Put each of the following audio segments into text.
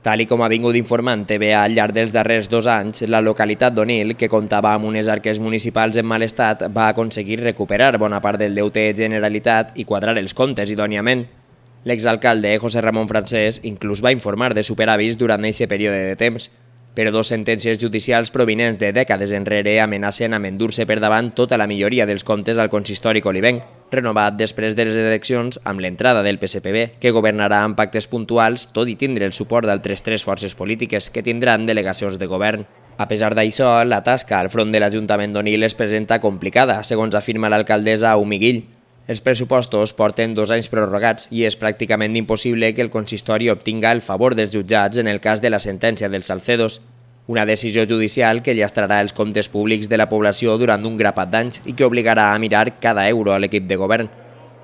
Tal com ha vingut informant TVA al llarg dels darrers dos anys, la localitat d'Onil, que comptava amb unes arques municipals en mal estat, va aconseguir recuperar bona part del deute de Generalitat i quadrar els comptes idòniament. L'exalcalde, José Ramon Francés, inclús va informar de superavis durant aquest període de temps, però dos sentències judicials provinents de dècades enrere amenacen amb endur-se per davant tota la milloria dels comptes al consistori colibenc renovat després de les eleccions amb l'entrada del PSPB, que governarà amb pactes puntuals, tot i tindre el suport d'altres tres forces polítiques que tindran delegacions de govern. A pesar d'això, la tasca al front de l'Ajuntament d'Onil es presenta complicada, segons afirma l'alcaldessa Humiguill. Els pressupostos porten dos anys prorrogats i és pràcticament impossible que el consistori obtinga el favor dels jutjats en el cas de la sentència dels Salcedos. Una decisió judicial que llastrarà els comptes públics de la població durant un grapat d'anys i que obligarà a mirar cada euro a l'equip de govern.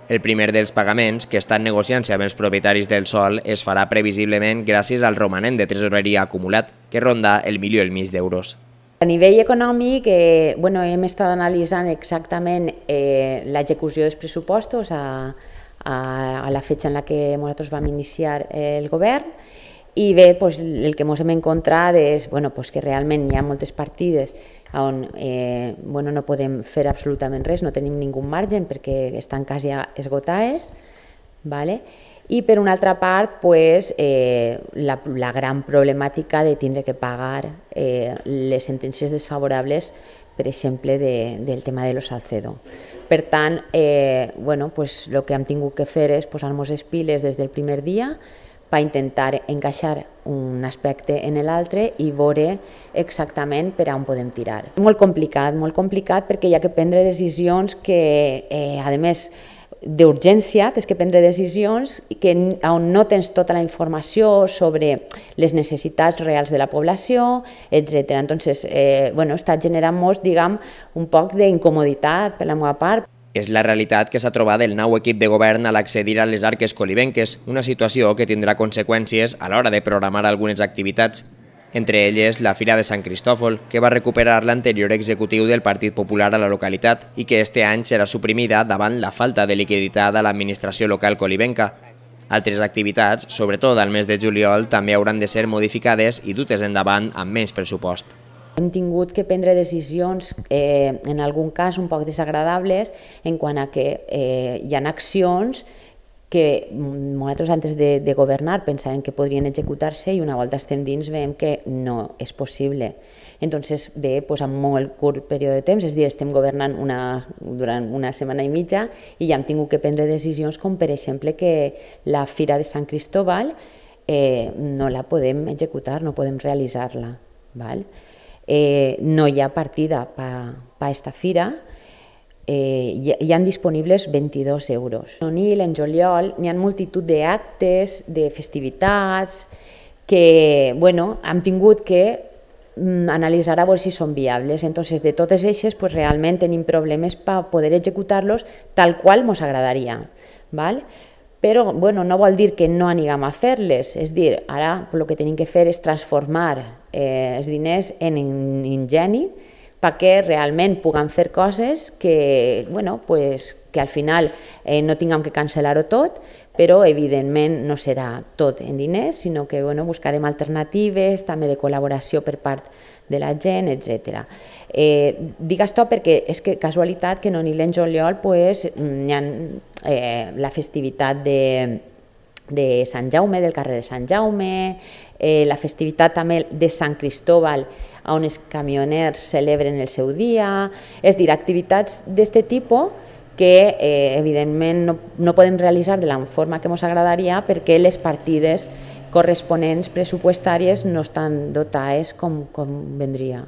El primer dels pagaments, que estan negociant-se amb els propietaris del sol, es farà previsiblement gràcies al romanent de tresoreria acumulat, que ronda el milió i el mig d'euros. A nivell econòmic, eh, bueno, hem estat analitzant exactament eh, l'execució dels pressupostos a, a, la fetge en la que nosaltres vam iniciar eh, el govern i bé, doncs, el que ens hem encontrat és bueno, doncs que realment hi ha moltes partides on eh, bueno, no podem fer absolutament res, no tenim ningú marge perquè estan quasi esgotades, vale? i per una altra part pues, eh, la, la gran problemàtica de tindre que pagar eh, les sentències desfavorables per exemple, de, del tema de los Salcedo. Per tant, eh, bueno, pues, lo que hem tingut que fer és posar-nos espiles des del primer dia va intentar encaixar un aspecte en l'altre i veure exactament per on podem tirar. Molt complicat, molt complicat perquè hi ha que prendre decisions que, eh, a més, d'urgència, tens que prendre decisions que, on no tens tota la informació sobre les necessitats reals de la població, etc. Entonces, eh, bueno, està generant molt, diguem, un poc d'incomoditat per la meva part. És la realitat que s'ha trobat el nou equip de govern a l'accedir a les arques colibenques, una situació que tindrà conseqüències a l'hora de programar algunes activitats, entre elles la Fira de Sant Cristòfol, que va recuperar l'anterior executiu del Partit Popular a la localitat i que este any serà suprimida davant la falta de liquiditat a l'administració local colibenca. Altres activitats, sobretot al mes de juliol, també hauran de ser modificades i dutes endavant amb menys pressupost. Hem tingut que prendre decisions, eh, en algun cas, un poc desagradables, en quant a que eh, hi ha accions que nosaltres antes de, de governar pensàvem que podrien executar-se i una volta estem dins veiem que no és possible. Entonces ve pues, en molt curt període de temps, és dir, estem governant una, durant una setmana i mitja i ja hem tingut que prendre decisions com per exemple que la Fira de Sant Cristóbal eh, no la podem executar, no podem realitzar-la. Val? eh, no hi ha partida per pa, aquesta fira, eh, hi, hi han disponibles 22 euros. En Nil, en juliol, n'hi ha multitud d'actes, de festivitats, que bueno, hem tingut que mm, analitzar a veure si són viables. Entonces, de totes aquestes, pues, realment tenim problemes per poder executar-los tal qual ens agradaria. ¿vale? però bueno, no vol dir que no anirem a fer-les, és dir, ara el que tenim que fer és transformar eh, els diners en ingeni, perquè realment puguem fer coses que, bueno, pues, que al final eh, no tinguem que cancel·lar-ho tot, però evidentment no serà tot en diners, sinó que bueno, buscarem alternatives, també de col·laboració per part de la gent, etc. Eh, digues tot perquè és que casualitat que no ni l'en juliol pues, mm, hi ha eh, la festivitat de, de Sant Jaume, del carrer de Sant Jaume, eh, la festivitat també de Sant Cristòbal, on els camioners celebren el seu dia, és dir, activitats d'aquest tipus que eh, evidentment no, no podem realitzar de la forma que ens agradaria perquè les partides corresponents pressupostàries no estan dotades com, com vendria.